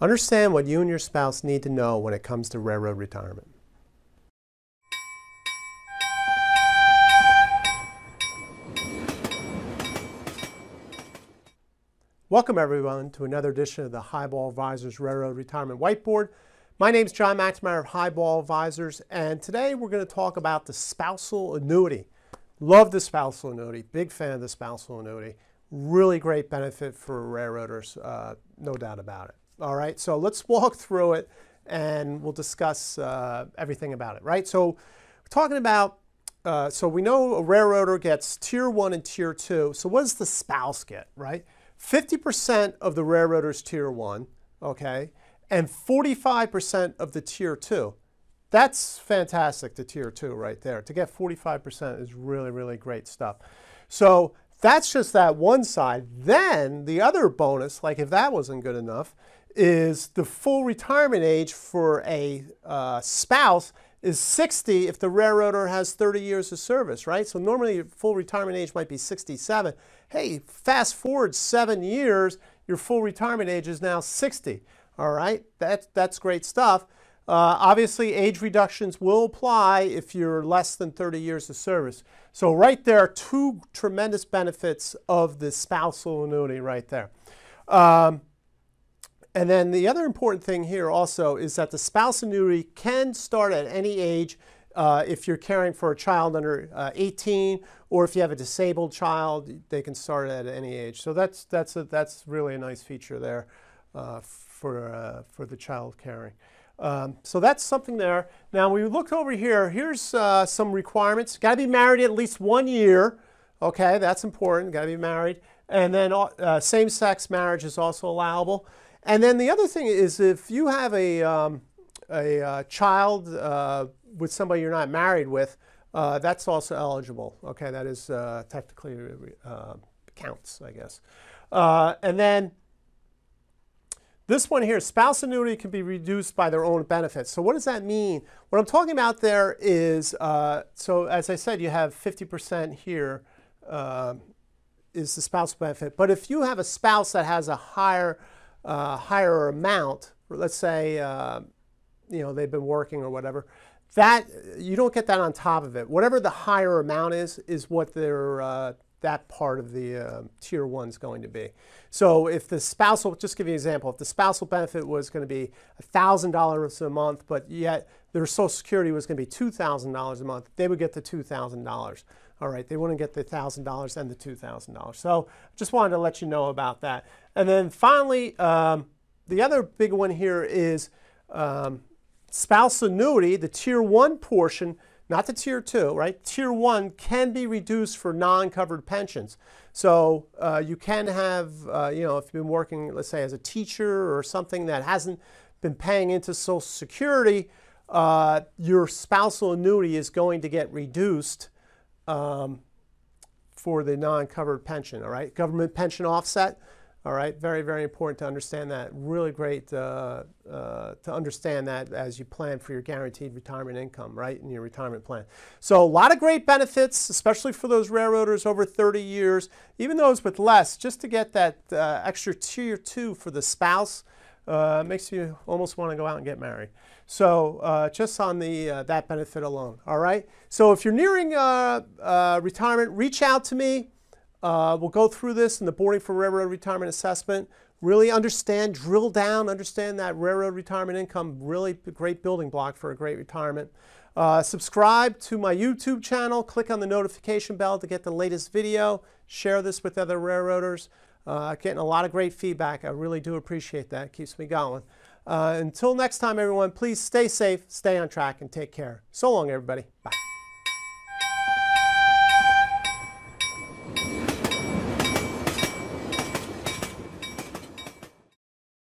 Understand what you and your spouse need to know when it comes to railroad retirement. Welcome everyone to another edition of the Highball Advisors Railroad Retirement Whiteboard. My name is John McNamara of Highball Advisors and today we're going to talk about the spousal annuity. Love the spousal annuity, big fan of the spousal annuity. Really great benefit for railroaders, uh, no doubt about it. All right, so let's walk through it and we'll discuss uh, everything about it, right? So we're talking about, uh, so we know a railroader gets tier one and tier two. So what does the spouse get, right? 50% of the railroader's tier one, okay? And 45% of the tier two. That's fantastic, the tier two right there. To get 45% is really, really great stuff. So that's just that one side. Then the other bonus, like if that wasn't good enough, is the full retirement age for a uh, spouse is 60 if the railroader has 30 years of service, right? So normally your full retirement age might be 67. Hey, fast forward seven years, your full retirement age is now 60. All right, that, that's great stuff. Uh, obviously, age reductions will apply if you're less than 30 years of service. So right there, two tremendous benefits of the spousal annuity right there. Um, and then the other important thing here also is that the spouse annuity can start at any age uh, if you're caring for a child under uh, 18 or if you have a disabled child, they can start at any age. So that's, that's, a, that's really a nice feature there uh, for, uh, for the child caring. Um, so that's something there. Now we looked over here, here's uh, some requirements. Got to be married at least one year. Okay, that's important, got to be married. And then uh, uh, same-sex marriage is also allowable. And then the other thing is if you have a, um, a uh, child uh, with somebody you're not married with, uh, that's also eligible. Okay, that is technically counts, I guess. and then this one here, spouse annuity can be reduced by their own benefits. So what does that mean? What I'm talking about there is, uh, so as I said, you have 50% here uh, is the spouse benefit. But if you have a spouse that has a higher, uh, higher amount, let's say, uh, you know, they've been working or whatever, that you don't get that on top of it. Whatever the higher amount is, is what their uh, that part of the uh, tier one is going to be. So if the spousal, just give you an example, if the spousal benefit was going to be $1,000 a month, but yet their social security was going to be $2,000 a month, they would get the $2,000. All right, they wouldn't get the $1,000 and the $2,000. So just wanted to let you know about that. And then finally, um, the other big one here is um, spouse annuity, the tier one portion not to tier two, right? Tier one can be reduced for non-covered pensions. So uh, you can have, uh, you know, if you've been working, let's say as a teacher or something that hasn't been paying into Social Security, uh, your spousal annuity is going to get reduced um, for the non-covered pension, all right? Government pension offset, all right, very, very important to understand that. Really great uh, uh, to understand that as you plan for your guaranteed retirement income, right, in your retirement plan. So, a lot of great benefits, especially for those railroaders over 30 years, even those with less, just to get that uh, extra tier two for the spouse. Uh, makes you almost want to go out and get married. So uh, just on the uh, that benefit alone. All right. So if you're nearing retirement, reach out to me. Uh, we'll go through this in the Boarding for Railroad Retirement Assessment. Really understand, drill down, understand that railroad retirement income, really great building block for a great retirement. Uh, subscribe to my YouTube channel, click on the notification bell to get the latest video, share this with other railroaders. Uh, getting a lot of great feedback. I really do appreciate that. keeps me going. Uh, until next time, everyone, please stay safe, stay on track, and take care. So long, everybody. Bye.